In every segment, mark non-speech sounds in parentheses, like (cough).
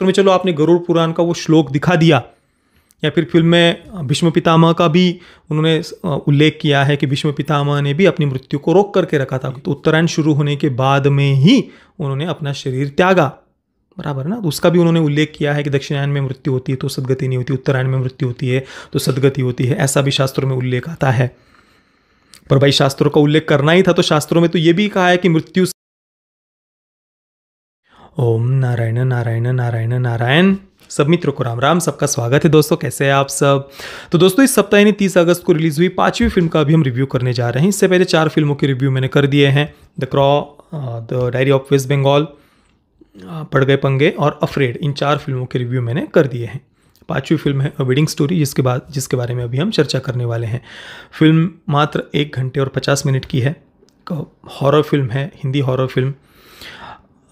तो मैं चलो आपने गरुड़ पुराण का वो श्लोक दिखा दिया या फिर फिल्म में भीष्म पितामह का भी उन्होंने उल्लेख किया है कि भीष्म पितामह ने भी अपनी मृत्यु को रोक करके रखा था तो उत्तरायण शुरू होने के बाद में ही उन्होंने अपना शरीर त्यागा बराबर ना तो उसका भी उन्होंने उल्लेख किया है कि दक्षिणायन में मृत्यु होती है तो सदगति नहीं होती उत्तरायण में मृत्यु होती है तो सदगति होती है ऐसा भी शास्त्रों में उल्लेख आता है पर भाई शास्त्रों का उल्लेख करना ही था तो शास्त्रों में तो ये भी कहा है कि मृत्यु ओम नारायण नारायण नारायण नारायण सब मित्रों को राम राम सबका स्वागत है दोस्तों कैसे हैं आप सब तो दोस्तों इस सप्ताह यानी तीस अगस्त को रिलीज हुई पांचवी फिल्म का अभी हम रिव्यू करने जा रहे हैं इससे पहले चार फिल्मों के रिव्यू मैंने कर दिए हैं the crow the diary of West Bengal पड़ गए पंगे और अफ्रेड इन चार फिल्मों के रिव्यू मैंने कर दिए हैं पांचवी फिल्म है वेडिंग स्टोरी जिसके बाद जिसके बारे में अभी हम चर्चा करने वाले हैं फिल्म मात्र एक घंटे और पचास मिनट की है हॉरर फिल्म है हिंदी हॉरर फिल्म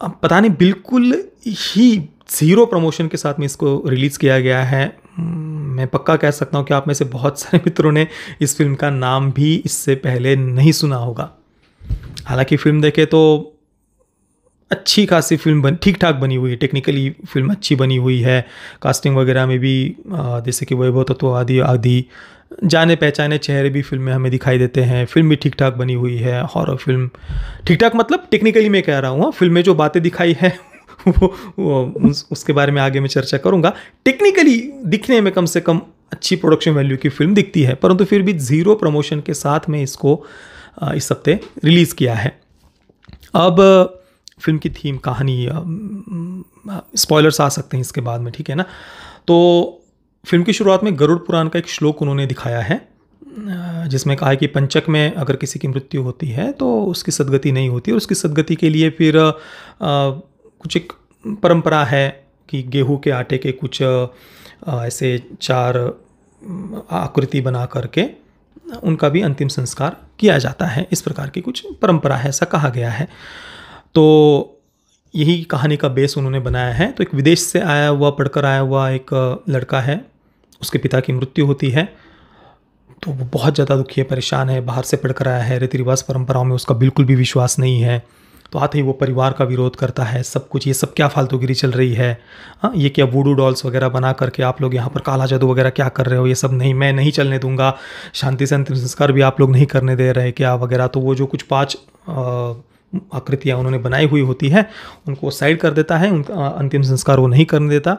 अब पता नहीं बिल्कुल ही ज़ीरो प्रमोशन के साथ में इसको रिलीज़ किया गया है हम्म, मैं पक्का कह सकता हूँ कि आप में से बहुत (laughs) सारे मित्रों ने इस फिल्म का नाम भी इससे पहले नहीं सुना होगा हालांकि फिल्म देखे तो अच्छी खासी फिल्म बन ठीक ठाक बनी हुई है टेक्निकली फिल्म अच्छी बनी हुई है कास्टिंग वगैरह में भी जैसे कि वैभव तत्व तो आदि आदि जाने पहचाने चेहरे भी फिल्म में हमें दिखाई देते हैं फिल्म भी ठीक ठाक बनी हुई है हॉरर फिल्म ठीक ठाक मतलब टेक्निकली मैं कह रहा हूँ फिल्म हाँ, में जो बातें दिखाई है (laughs) वो, वो उस, उसके बारे में आगे मैं चर्चा करूँगा टेक्निकली दिखने में कम से कम अच्छी प्रोडक्शन वैल्यू की फिल्म दिखती है परंतु फिर भी ज़ीरो प्रमोशन के साथ में इसको इस हफ्ते रिलीज़ किया है अब फिल्म की थीम कहानी स्पॉयलर्स आ सकते हैं इसके बाद में ठीक है ना तो फिल्म की शुरुआत में गरुड़ पुराण का एक श्लोक उन्होंने दिखाया है जिसमें कहा है कि पंचक में अगर किसी की मृत्यु होती है तो उसकी सदगति नहीं होती और उसकी सदगति के लिए फिर आ, कुछ एक परंपरा है कि गेहूं के आटे के कुछ आ, ऐसे चार आकृति बना करके उनका भी अंतिम संस्कार किया जाता है इस प्रकार की कुछ परंपरा है ऐसा कहा गया है तो यही कहानी का बेस उन्होंने बनाया है तो एक विदेश से आया हुआ पढ़कर आया हुआ एक लड़का है उसके पिता की मृत्यु होती है तो वो बहुत ज़्यादा दुखी है परेशान है बाहर से पढ़कर आया है रीति रिवाज परंपराओं में उसका बिल्कुल भी विश्वास नहीं है तो आते ही वो परिवार का विरोध करता है सब कुछ ये सब क्या फालतूगिरी चल रही है हाँ ये क्या वूडू डॉल्स वगैरह बना करके आप लोग यहाँ पर काला जादू वगैरह क्या कर रहे हो ये सब नहीं मैं नहीं चलने दूंगा शांति से अंतिम संस्कार भी आप लोग नहीं करने दे रहे क्या वगैरह तो वो जो कुछ पाँच आकृतियाँ उन्होंने बनाई हुई होती है उनको साइड कर देता है उनका अंतिम संस्कार वो नहीं करने देता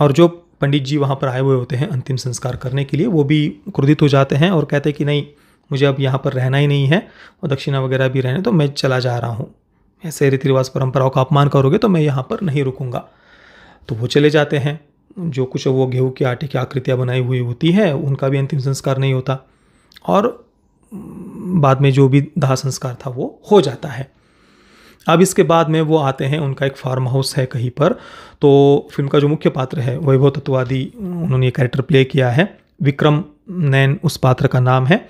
और जो पंडित जी वहाँ पर आए हुए होते हैं अंतिम संस्कार करने के लिए वो भी क्रोधित हो जाते हैं और कहते हैं कि नहीं मुझे अब यहाँ पर रहना ही नहीं है और दक्षिणा वगैरह भी रहने तो मैं चला जा रहा हूँ ऐसे रीति रिवाज परंपराओं का अपमान करोगे तो मैं यहाँ पर नहीं रुकूँगा तो वो चले जाते हैं जो कुछ वो गेहूँ के आटे की आकृतियाँ बनाई हुई होती है उनका भी अंतिम संस्कार नहीं होता और बाद में जो भी दाह संस्कार था वो हो जाता है अब इसके बाद में वो आते हैं उनका एक फार्म हाउस है कहीं पर तो फिल्म का जो मुख्य पात्र है वैभव तत्वादी उन्होंने ये कैरेक्टर प्ले किया है विक्रम नैन उस पात्र का नाम है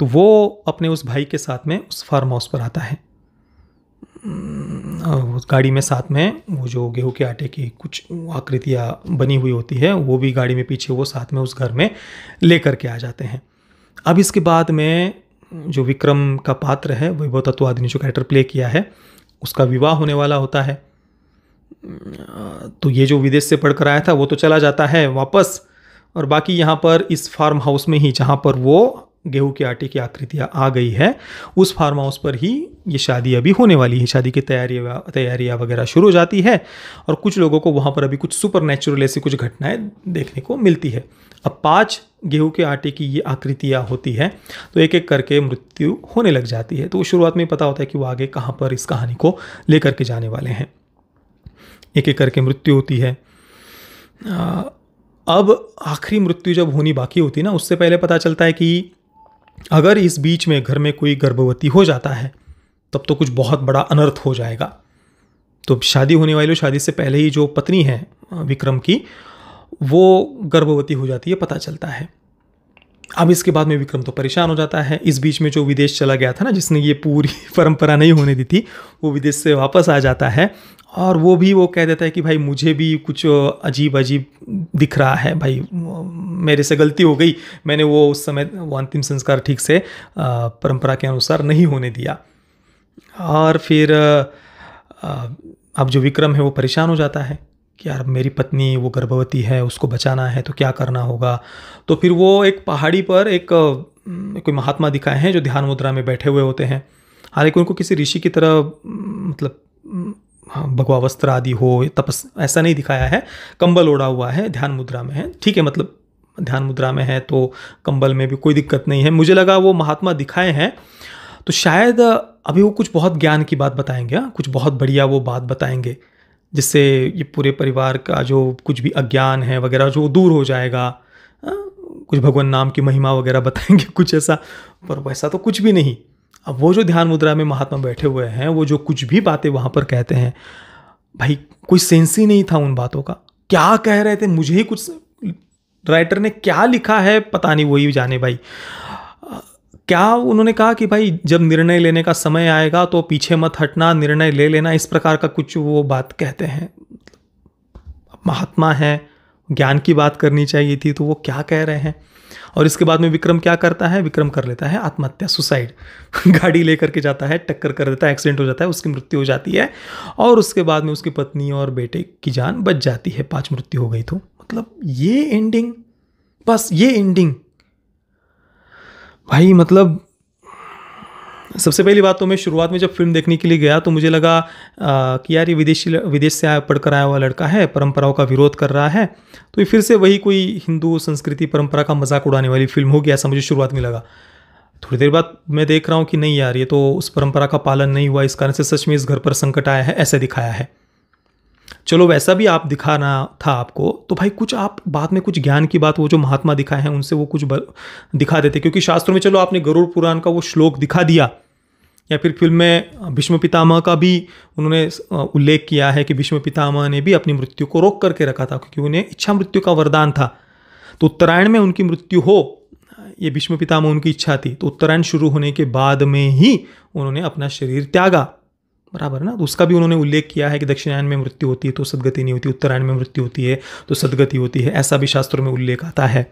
तो वो अपने उस भाई के साथ में उस फार्म हाउस पर आता है उस गाड़ी में साथ में वो जो गेहूं के आटे की कुछ आकृतियाँ बनी हुई होती है वो भी गाड़ी में पीछे वो साथ में उस घर में ले करके आ जाते हैं अब इसके बाद में जो विक्रम का पात्र है वैभव बहुत ने जो कैरेक्टर प्ले किया है उसका विवाह होने वाला होता है तो ये जो विदेश से पढ़कर आया था वो तो चला जाता है वापस और बाकी यहाँ पर इस फार्म हाउस में ही जहाँ पर वो गेहूं के आटे की आकृतियाँ आ गई है उस फार्म हाउस पर ही ये शादी अभी होने वाली है शादी की तैयारी तैयारियाँ वगैरह शुरू हो जाती है और कुछ लोगों को वहाँ पर अभी कुछ सुपर नेचुरल ऐसी कुछ घटनाएँ देखने को मिलती है अब पाँच गेहूं के आटे की ये आकृतियाँ होती है तो एक एक करके मृत्यु होने लग जाती है तो शुरुआत में पता होता है कि वो आगे कहाँ पर इस कहानी को लेकर के जाने वाले हैं एक एक करके मृत्यु होती है अब आखिरी मृत्यु जब होनी बाकी होती है ना उससे पहले पता चलता है कि अगर इस बीच में घर में कोई गर्भवती हो जाता है तब तो कुछ बहुत बड़ा अनर्थ हो जाएगा तो शादी होने वाली हो शादी से पहले ही जो पत्नी है विक्रम की वो गर्भवती हो जाती है पता चलता है अब इसके बाद में विक्रम तो परेशान हो जाता है इस बीच में जो विदेश चला गया था ना जिसने ये पूरी (laughs) परंपरा नहीं होने दी थी वो विदेश से वापस आ जाता है और वो भी वो कह देता है कि भाई मुझे भी कुछ अजीब अजीब दिख रहा है भाई मेरे से गलती हो गई मैंने वो उस समय वो अंतिम संस्कार ठीक से परंपरा के अनुसार नहीं होने दिया और फिर अब जो विक्रम है वो परेशान हो जाता है कि यार मेरी पत्नी वो गर्भवती है उसको बचाना है तो क्या करना होगा तो फिर वो एक पहाड़ी पर एक कोई महात्मा दिखाए हैं जो ध्यान मुद्रा में बैठे हुए होते हैं हालांकि उनको किसी ऋषि की तरह मतलब हाँ, भगवा वस्त्र आदि हो तपस ऐसा नहीं दिखाया है कंबल ओढ़ा हुआ है ध्यान मुद्रा में है ठीक है मतलब ध्यान मुद्रा में है तो कंबल में भी कोई दिक्कत नहीं है मुझे लगा वो महात्मा दिखाए हैं तो शायद अभी वो कुछ बहुत ज्ञान की बात बताएंगे हाँ, कुछ बहुत बढ़िया वो बात बताएंगे जिससे ये पूरे परिवार का जो कुछ भी अज्ञान है वगैरह जो दूर हो जाएगा कुछ भगवान नाम की महिमा वगैरह बताएंगे (laughs) कुछ ऐसा पर वैसा तो कुछ भी नहीं अब वो जो ध्यान मुद्रा में महात्मा बैठे हुए हैं वो जो कुछ भी बातें वहाँ पर कहते हैं भाई कोई सेंस ही नहीं था उन बातों का क्या कह रहे थे मुझे ही कुछ राइटर ने क्या लिखा है पता नहीं वही जाने भाई क्या उन्होंने कहा कि भाई जब निर्णय लेने का समय आएगा तो पीछे मत हटना निर्णय ले लेना इस प्रकार का कुछ वो बात कहते हैं महात्मा है ज्ञान की बात करनी चाहिए थी तो वो क्या कह रहे हैं और इसके बाद में विक्रम क्या करता है विक्रम कर लेता है आत्महत्या सुसाइड (laughs) गाड़ी लेकर के जाता है टक्कर कर देता है एक्सीडेंट हो जाता है उसकी मृत्यु हो जाती है और उसके बाद में उसकी पत्नी और बेटे की जान बच जाती है पाँच मृत्यु हो गई तो मतलब ये एंडिंग बस ये एंडिंग भाई मतलब सबसे पहली बात तो मैं शुरुआत में जब फिल्म देखने के लिए गया तो मुझे लगा आ, कि यार ये विदेशी विदेश से आया पढ़कर आया हुआ लड़का है परंपराओं का विरोध कर रहा है तो ये फिर से वही कोई हिंदू संस्कृति परंपरा का मजाक उड़ाने वाली फिल्म होगी ऐसा मुझे शुरुआत में लगा थोड़ी देर बाद मैं देख रहा हूँ कि नहीं यार ये तो उस परंपरा का पालन नहीं हुआ इस कारण से सच में इस घर पर संकट आया है ऐसा दिखाया है चलो वैसा भी आप दिखाना था आपको तो भाई कुछ आप बाद में कुछ ज्ञान की बात वो जो महात्मा दिखाए हैं उनसे वो कुछ दिखा देते क्योंकि शास्त्रों में चलो आपने गरुड़ पुराण का वो श्लोक दिखा दिया या फिर फिल्म में भीष्म पितामह का भी उन्होंने उल्लेख किया है कि भीष्म पितामह ने भी अपनी मृत्यु को रोक करके रखा था क्योंकि उन्हें इच्छा मृत्यु का वरदान था तो उत्तरायण में उनकी मृत्यु हो ये भीष्म पितामह उनकी इच्छा थी तो उत्तरायण शुरू होने के बाद में ही उन्होंने अपना शरीर त्यागा बराबर ना तो उसका भी उन्होंने उल्लेख किया है कि दक्षिणायन में मृत्यु होती है तो सदगति नहीं होती उत्तरायण में मृत्यु होती है तो सदगति होती है ऐसा भी शास्त्रों में उल्लेख आता है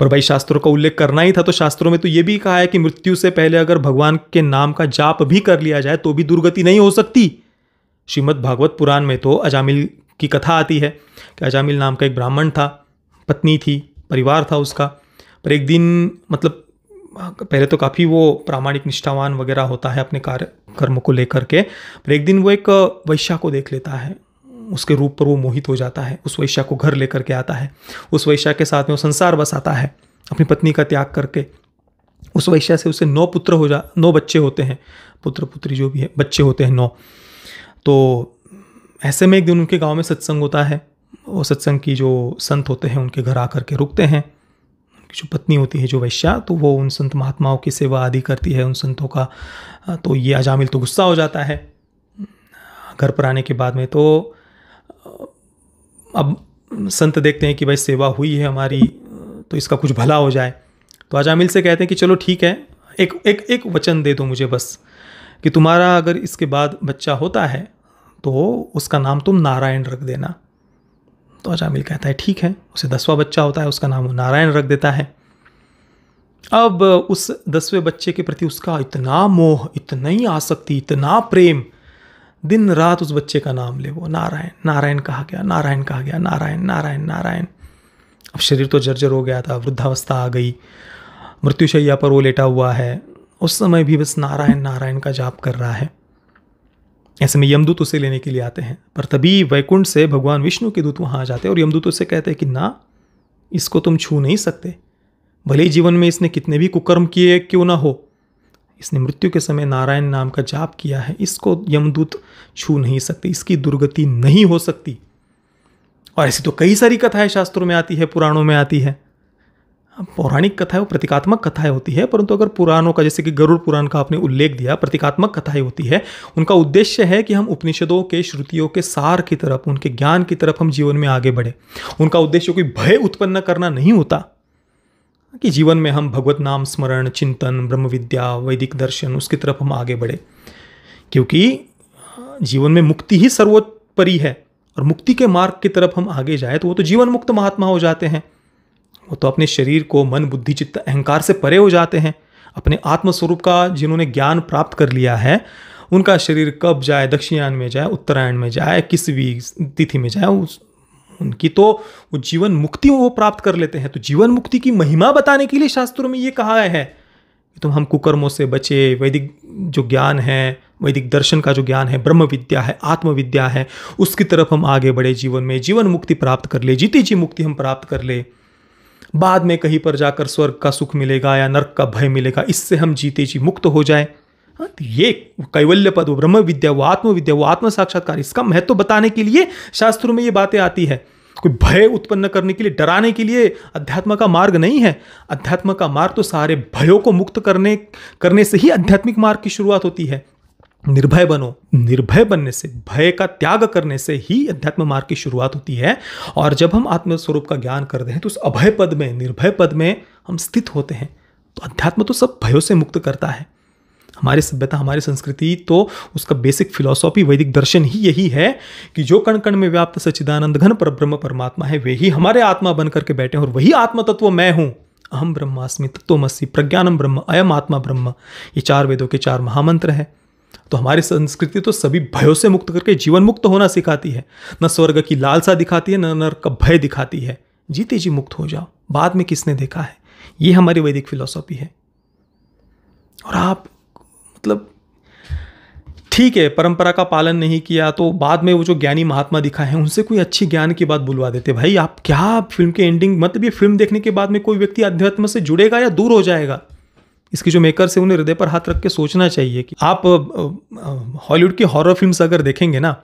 पर भाई शास्त्रों का उल्लेख करना ही था तो शास्त्रों में तो ये भी कहा है कि मृत्यु से पहले अगर भगवान के नाम का जाप भी कर लिया जाए तो भी दुर्गति नहीं हो सकती श्रीमद् भागवत पुराण में तो अजामिल की कथा आती है कि अजामिल नाम का एक ब्राह्मण था पत्नी थी परिवार था उसका पर एक दिन मतलब हाँ, पहले तो काफ़ी वो प्रामाणिक निष्ठावान वगैरह होता है अपने कार्य कर्म को लेकर के पर एक दिन वो एक वैश्या को देख लेता है उसके रूप पर वो मोहित हो जाता है उस वैश्या को घर लेकर के आता है उस वैश्या के साथ में वो संसार बसाता है अपनी पत्नी का त्याग करके उस वैश्या से उसे नौ पुत्र हो जा नौ बच्चे होते हैं पुत्र पुत्री जो भी है बच्चे होते हैं नौ तो ऐसे में एक दिन उनके गांव में सत्संग होता है वो सत्संग की जो संत होते हैं उनके घर आकर के रुकते हैं जो पत्नी होती है जो वैश्या तो वो उन संत महात्माओं की सेवा आदि करती है उन संतों का तो ये अजामिल तो गुस्सा हो जाता है घर पर आने के बाद में तो अब संत देखते हैं कि भाई सेवा हुई है हमारी तो इसका कुछ भला हो जाए तो अजामिल से कहते हैं कि चलो ठीक है एक एक एक वचन दे दो मुझे बस कि तुम्हारा अगर इसके बाद बच्चा होता है तो उसका नाम तुम नारायण रख देना तो अजामिल कहता है ठीक है उसे दसवां बच्चा होता है उसका नाम वो नारायण रख देता है अब उस दसवें बच्चे के प्रति उसका इतना मोह इतनी आसक्ति इतना प्रेम दिन रात उस बच्चे का नाम ले वो नारायण नारायण कहा गया नारायण कहा गया नारायण नारायण नारायण अब शरीर तो जर्जर हो गया था वृद्धावस्था आ गई मृत्युशैया पर वो लेटा हुआ है उस समय भी बस नारायण नारायण का जाप कर रहा है ऐसे में यमदूत उसे लेने के लिए आते हैं पर तभी वैकुंठ से भगवान विष्णु के दूत वहाँ आ जाते हैं और यमदूत उसे कहते हैं कि ना इसको तुम छू नहीं सकते भले ही जीवन में इसने कितने भी कुकर्म किए क्यों ना हो इसने मृत्यु के समय नारायण नाम का जाप किया है इसको यमदूत छू नहीं सकते इसकी दुर्गति नहीं हो सकती और ऐसी तो कई सारी कथाएं शास्त्रों में आती है पुराणों में आती है पौराणिक कथाएं प्रतीकात्मक कथाएं होती है परंतु अगर पुराणों का जैसे कि गरुड़ पुराण का आपने उल्लेख दिया प्रतीकात्मक कथाएं होती है उनका उद्देश्य है कि हम उपनिषदों के श्रुतियों के सार की तरफ उनके ज्ञान की तरफ हम जीवन में आगे बढ़े उनका उद्देश्य कोई भय उत्पन्न करना नहीं होता कि जीवन में हम भगवत नाम स्मरण चिंतन ब्रह्म विद्या वैदिक दर्शन उसकी तरफ हम आगे बढ़े क्योंकि जीवन में मुक्ति ही सर्वोपरि है और मुक्ति के मार्ग की तरफ हम आगे जाए तो वो तो जीवन मुक्त महात्मा हो जाते हैं वो तो अपने शरीर को मन बुद्धि चित्त अहंकार से परे हो जाते हैं अपने आत्मस्वरूप का जिन्होंने ज्ञान प्राप्त कर लिया है उनका शरीर कब जाए दक्षिणायन में जाए उत्तरायण में जाए किस भी तिथि में जाए उस उनकी तो वो जीवन मुक्ति वो प्राप्त कर लेते हैं तो जीवन मुक्ति की महिमा बताने के लिए शास्त्रों में ये कहा है कि तुम हम कुकर्मों से बचे वैदिक जो ज्ञान है वैदिक दर्शन का जो ज्ञान है ब्रह्म विद्या है आत्मविद्या है उसकी तरफ हम आगे बढ़े जीवन में जीवन मुक्ति प्राप्त कर ले जीती जी मुक्ति हम प्राप्त कर ले बाद में कहीं पर जाकर स्वर्ग का सुख मिलेगा या नर्क का भय मिलेगा इससे हम जीते जी मुक्त हो जाए हाँ तो ये कैवल्य पद वो ब्रह्म विद्या वो आत्मविद्या वो आत्म साक्षात्कार इसका महत्व तो बताने के लिए शास्त्रों में ये बातें आती है कोई भय उत्पन्न करने के लिए डराने के लिए अध्यात्म का मार्ग नहीं है अध्यात्म का मार्ग तो सारे भयों को मुक्त करने करने से ही आध्यात्मिक मार्ग की शुरुआत होती है निर्भय बनो निर्भय बनने से भय का त्याग करने से ही अध्यात्म मार्ग की शुरुआत होती है और जब हम आत्मस्वरूप का ज्ञान करते हैं तो उस अभय पद में निर्भय पद में हम स्थित होते हैं तो अध्यात्म तो सब भयों से मुक्त करता है हमारी सभ्यता हमारी संस्कृति तो उसका बेसिक फिलॉसॉफी वैदिक दर्शन ही यही है कि जो कण कण में व्याप्त सच्चिदानंद घन पर ब्रह्म परमात्मा है वे ही हमारे आत्मा बन करके बैठे हैं और वही आत्म तत्व मैं हूँ अहम ब्रह्मास्मि तत्वमसी प्रज्ञानम ब्रह्म अयम आत्मा ब्रह्म ये चार वेदों के चार महामंत्र हैं तो हमारी संस्कृति तो सभी भयों से मुक्त करके जीवन मुक्त होना सिखाती है न स्वर्ग की लालसा दिखाती है न नर्क का भय दिखाती है जीते जी मुक्त हो जाओ बाद में किसने देखा है ये हमारी वैदिक फिलोसॉफी है और आप मतलब ठीक है परंपरा का पालन नहीं किया तो बाद में वो जो ज्ञानी महात्मा दिखा है उनसे कोई अच्छी ज्ञान की बात बुलवा देते भाई आप क्या फिल्म के एंडिंग मतलब ये फिल्म देखने के बाद में कोई व्यक्ति अध्यात्म से जुड़ेगा या दूर हो जाएगा इसकी जो मेकर है उन्हें हृदय पर हाथ रख के सोचना चाहिए कि आप हॉलीवुड की हॉरर फिल्म्स अगर देखेंगे ना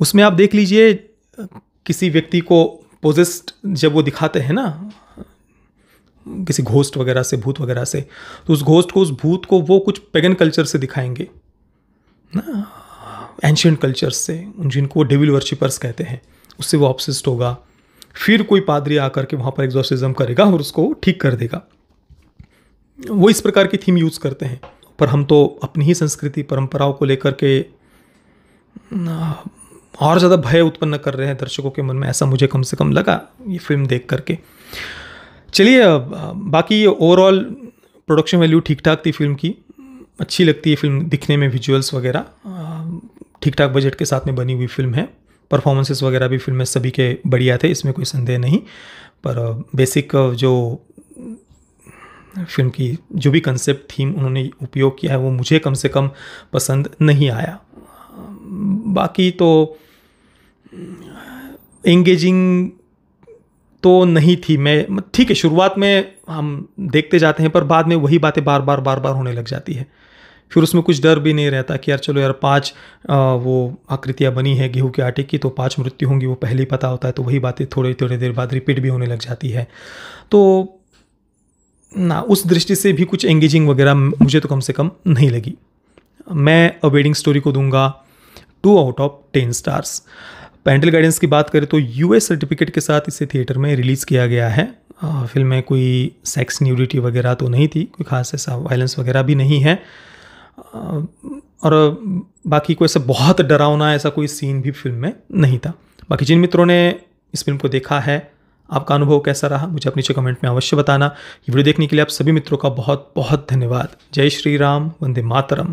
उसमें आप देख लीजिए किसी व्यक्ति को पोजिस्ट जब वो दिखाते हैं ना किसी घोस्ट वगैरह से भूत वगैरह से तो उस घोस्ट को उस भूत को वो कुछ पेगन कल्चर से दिखाएंगे ना एंशियंट कल्चर से जिनको वो डेविल वर्शिपर्स कहते हैं उससे वो ऑप्सिस्ट होगा फिर कोई पादरी आकर के वहाँ पर एग्जॉसिज्म करेगा और उसको ठीक कर देगा वो इस प्रकार की थीम यूज़ करते हैं पर हम तो अपनी ही संस्कृति परंपराओं को लेकर के और ज़्यादा भय उत्पन्न कर रहे हैं दर्शकों के मन में ऐसा मुझे कम से कम लगा ये फिल्म देख करके चलिए बाकी ओवरऑल प्रोडक्शन वैल्यू ठीक ठाक थी फिल्म की अच्छी लगती है फिल्म दिखने में विजुअल्स वगैरह ठीक ठाक बजट के साथ में बनी हुई फिल्म है परफॉर्मेंसेस वगैरह भी फिल्म में सभी के बढ़िया थे इसमें कोई संदेह नहीं पर बेसिक जो फिल्म की जो भी कंसेप्ट थीम उन्होंने उपयोग किया है वो मुझे कम से कम पसंद नहीं आया बाकी तो एंगेजिंग तो नहीं थी मैं ठीक है शुरुआत में हम देखते जाते हैं पर बाद में वही बातें बार बार बार बार होने लग जाती है फिर उसमें कुछ डर भी नहीं रहता कि यार चलो यार पाँच वो आकृतियाँ बनी है गेहूँ के आटे की तो पाँच मृत्यु होंगी वो पहले ही पता होता है तो वही बातें थोड़ी थोड़ी देर बाद रिपीट भी होने लग जाती है तो ना उस दृष्टि से भी कुछ एंगेजिंग वगैरह मुझे तो कम से कम नहीं लगी मैं अ वेडिंग स्टोरी को दूंगा two out of ten stars parental guidance की बात करें तो यूएस सर्टिफिकेट के साथ इसे थिएटर में रिलीज़ किया गया है फिल्म में कोई सेक्स न्यूडिटी वगैरह तो नहीं थी कोई खास ऐसा वायलेंस वगैरह भी नहीं है और बाकी कोई ऐसा बहुत डरावना ऐसा कोई सीन भी फिल्म में नहीं था बाकी जिन मित्रों ने इस फिल्म को देखा है आपका अनुभव कैसा रहा मुझे अपने नीचे कमेंट में अवश्य बताना ये वीडियो देखने के लिए आप सभी मित्रों का बहुत बहुत धन्यवाद जय श्री राम वंदे मातरम